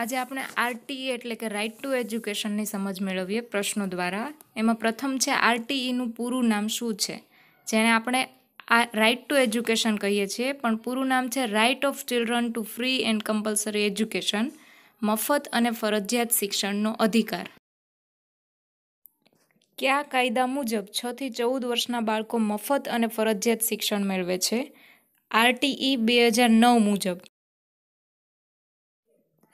આજે આપણે આરટીઈ એટલે કે રાઇટ ટુ એજ્યુકેશનની સમજ મેળવીએ પ્રશ્નો દ્વારા એમાં પ્રથમ છે આરટીઈનું પૂરું નામ શું છે જેને આપણે આ રાઇટ ટુ એજ્યુકેશન કહીએ છીએ પણ પૂરું નામ છે right of children to free and compulsory education મફત અને ફરજિયાત શિક્ષણનો અધિકાર કયા કાયદા મુજબ છથી ચૌદ વર્ષના બાળકો મફત અને ફરજિયાત શિક્ષણ મેળવે છે આરટીઈ બે હજાર નવ મુજબ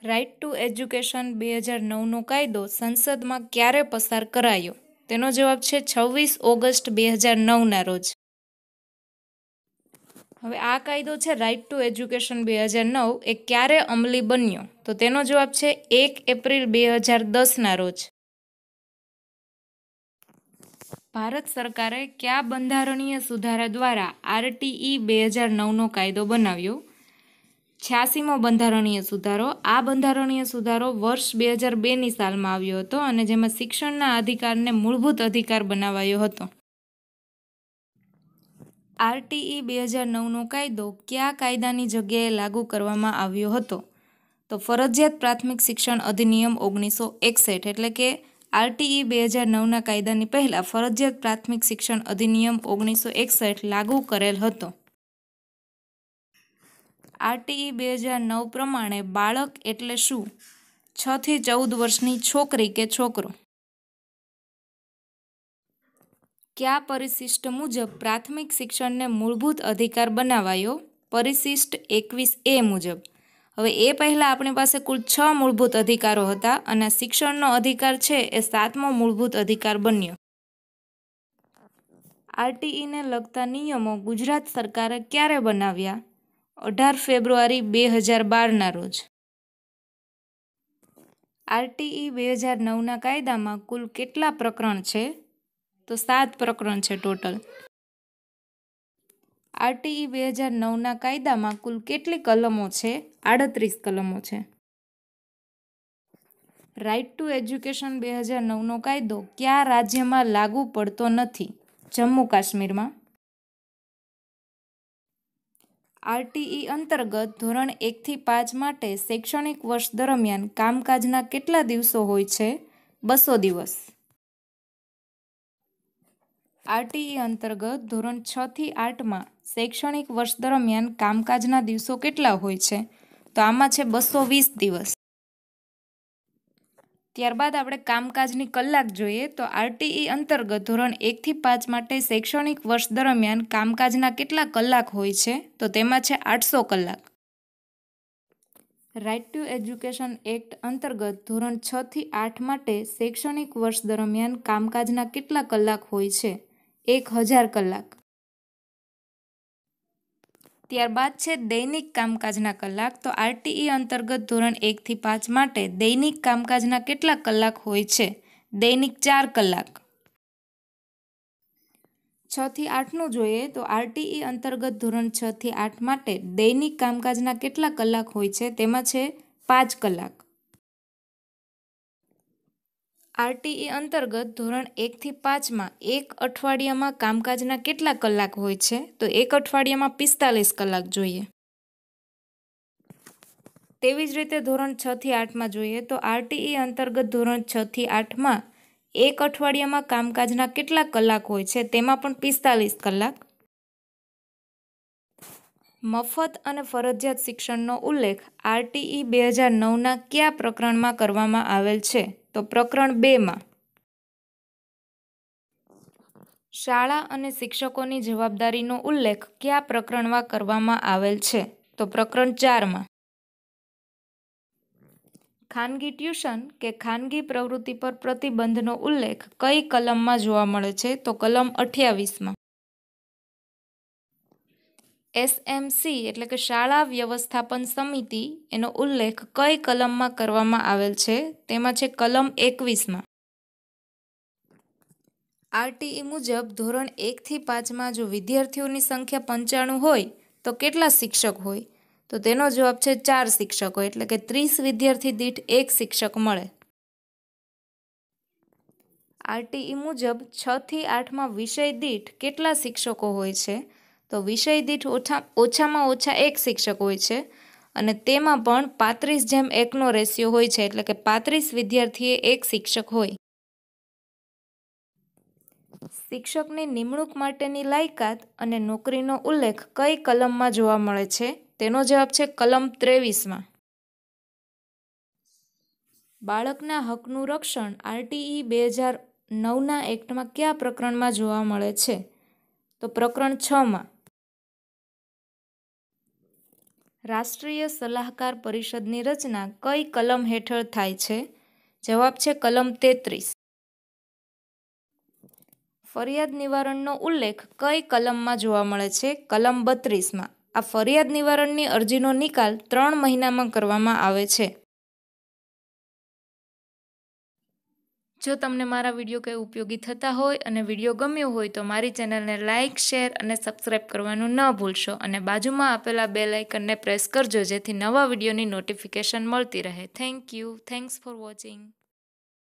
રાઇટ ટુ એજ્યુકેશન બે હજાર નવનો કાયદો સંસદમાં ક્યારે પસાર કરાયો તેનો જવાબ છે છવ્વીસ ઓગસ્ટ બે હજાર નવના રોજ હવે આ કાયદો છે રાઇટ ટુ એજ્યુકેશન બે હજાર નવ એ ક્યારે અમલી બન્યો તો તેનો જવાબ છે એક એપ્રિલ બે હજાર દસના રોજ ભારત સરકારે કયા બંધારણીય સુધારા દ્વારા આરટીઈ બે હજાર નવનો કાયદો બનાવ્યો છ્યાસીમો બંધારણીય સુધારો આ બંધારણીય સુધારો વર્ષ બે હજાર બેની સાલમાં આવ્યો હતો અને જેમાં શિક્ષણના અધિકારને મૂળભૂત અધિકાર બનાવાયો હતો આરટીઈ બે હજાર નવનો કાયદો કયા કાયદાની જગ્યાએ લાગુ કરવામાં આવ્યો હતો તો ફરજિયાત પ્રાથમિક શિક્ષણ અધિનિયમ ઓગણીસો એકસઠ એટલે કે આરટીઈ બે હજાર નવના કાયદાની પહેલાં ફરજિયાત પ્રાથમિક શિક્ષણ અધિનિયમ ઓગણીસો એકસઠ લાગુ કરેલ હતો આરટીઈ બે હજાર નવ પ્રમાણે બાળક એટલે શું છથી ચૌદ વર્ષની છોકરી કે છોકરો કયા પરિશિષ્ટ મુજબ પ્રાથમિક શિક્ષણને મૂળભૂત અધિકાર બનાવાયો પરિશિષ્ટ એકવીસ એ મુજબ હવે એ પહેલાં આપણી પાસે કુલ છ મૂળભૂત અધિકારો હતા અને શિક્ષણનો અધિકાર છે એ સાતમો મૂળભૂત અધિકાર બન્યો આરટીઈને લગતા નિયમો ગુજરાત સરકારે ક્યારે બનાવ્યા અઢાર ફેબ્રુઆરી બે હજાર બારના રોજ આરટીઈ બે હજાર નવના કાયદામાં કુલ કેટલા પ્રકરણ છે તો સાત પ્રકરણ છે ટોટલ આરટીઈ બે હજાર નવના કાયદામાં કુલ કેટલી કલમો છે આડત્રીસ કલમો છે રાઇટ ટુ એજ્યુકેશન બે હજાર નવનો કાયદો ક્યાં રાજ્યમાં લાગુ પડતો નથી જમ્મુ કાશ્મીરમાં આરટીઈ અંતર્ગત ધોરણ એકથી પાંચ માટે શૈક્ષણિક વર્ષ દરમિયાન કામકાજના કેટલા દિવસો હોય છે બસો દિવસ આરટીઈ અંતર્ગત ધોરણ છથી આઠમાં શૈક્ષણિક વર્ષ દરમિયાન કામકાજના દિવસો કેટલા હોય છે તો આમાં છે બસો વીસ દિવસ ત્યારબાદ આપણે કામકાજની કલાક જોઈએ તો આરટીઈ અંતર્ગત ધોરણ એકથી પાંચ માટે શૈક્ષણિક વર્ષ દરમિયાન કામકાજના કેટલા કલાક હોય છે તો તેમાં છે આઠસો કલાક રાઇટ ટુ એજ્યુકેશન એક્ટ અંતર્ગત ધોરણ છથી આઠ માટે શૈક્ષણિક વર્ષ દરમિયાન કામકાજના કેટલા કલાક હોય છે એક હજાર કલાક ત્યારબાદ છે દૈનિક કામકાજના કલાક તો આરટીઈ અંતર્ગત ધોરણ એકથી પાંચ માટે દૈનિક કામકાજના કેટલા કલાક હોય છે દૈનિક ચાર કલાક છથી આઠનું જોઈએ તો આરટીઈ અંતર્ગત ધોરણ છથી આઠ માટે દૈનિક કામકાજના કેટલા કલાક હોય છે તેમાં છે પાંચ કલાક આરટીઈ અંતર્ગત ધોરણ એકથી પાંચમાં એક અઠવાડિયામાં કામકાજના કેટલા કલાક હોય છે તો એક અઠવાડિયામાં પિસ્તાલીસ કલાક જોઈએ તેવી જ રીતે ધોરણ છથી આઠમાં જોઈએ તો આરટીઈ અંતર્ગત ધોરણ છથી આઠમાં એક અઠવાડિયામાં કામકાજના કેટલા કલાક હોય છે તેમાં પણ પિસ્તાલીસ કલાક મફત અને ફરજિયાત શિક્ષણનો ઉલ્લેખ આરટીઈ બે હજાર નવના કયા પ્રકરણમાં કરવામાં આવેલ છે તો પ્રકરણ બેમાં શાળા અને શિક્ષકોની જવાબદારીનો ઉલ્લેખ કયા પ્રકરણમાં કરવામાં આવેલ છે તો પ્રકરણ ચારમાં ખાનગી ટ્યુશન કે ખાનગી પ્રવૃત્તિ પર પ્રતિબંધનો ઉલ્લેખ કઈ કલમમાં જોવા મળે છે તો કલમ અઠ્યાવીસમાં એસએમસી એટલે કે શાળા વ્યવસ્થાપન સમિતિ એનો ઉલ્લેખ કઈ કલમમાં કરવામાં આવેલ છે તેમાં છે કલમ એકવીસમાં આરટીઈ મુજબ ધોરણ એકથી પાંચમાં જો વિદ્યાર્થીઓની સંખ્યા પંચાણું હોય તો કેટલા શિક્ષક હોય તો તેનો જવાબ છે ચાર શિક્ષકો એટલે કે ત્રીસ વિદ્યાર્થી દીઠ એક શિક્ષક મળે આરટીઈ મુજબ છથી આઠમાં વિષય દીઠ કેટલા શિક્ષકો હોય છે તો વિષય દીઠ ઓછા ઓછામાં ઓછા એક શિક્ષક હોય છે અને તેમાં પણ પાંત્રીસ જેમ એકનો રેશિયો હોય છે એટલે કે પાંત્રીસ વિદ્યાર્થીએ એક શિક્ષક હોય શિક્ષકની નિમણૂક માટેની લાયકાત અને નોકરીનો ઉલ્લેખ કઈ કલમમાં જોવા મળે છે તેનો જવાબ છે કલમ ત્રેવીસમાં બાળકના હકનું રક્ષણ આરટીઈ બે હજાર નવના એક્ટમાં કયા પ્રકરણમાં જોવા મળે છે તો પ્રકરણ છમાં રાષ્ટ્રીય સલાહકાર પરિષદની રચના કઈ કલમ હેઠળ થાય છે જવાબ છે કલમ તેત્રીસ ફરિયાદ નિવારણનો ઉલ્લેખ કઈ કલમમાં જોવા મળે છે કલમ બત્રીસમાં આ ફરિયાદ નિવારણની અરજીનો નિકાલ ત્રણ મહિનામાં કરવામાં આવે છે જો તમને મારા વિડીયો કંઈ ઉપયોગી થતા હોય અને વિડીયો ગમ્યો હોય તો મારી ચેનલને લાઇક શેર અને સબસ્ક્રાઈબ કરવાનું ન ભૂલશો અને બાજુમાં આપેલા બે લાઇકનને પ્રેસ કરજો જેથી નવા વિડીયોની નોટિફિકેશન મળતી રહે thank you thanks for watching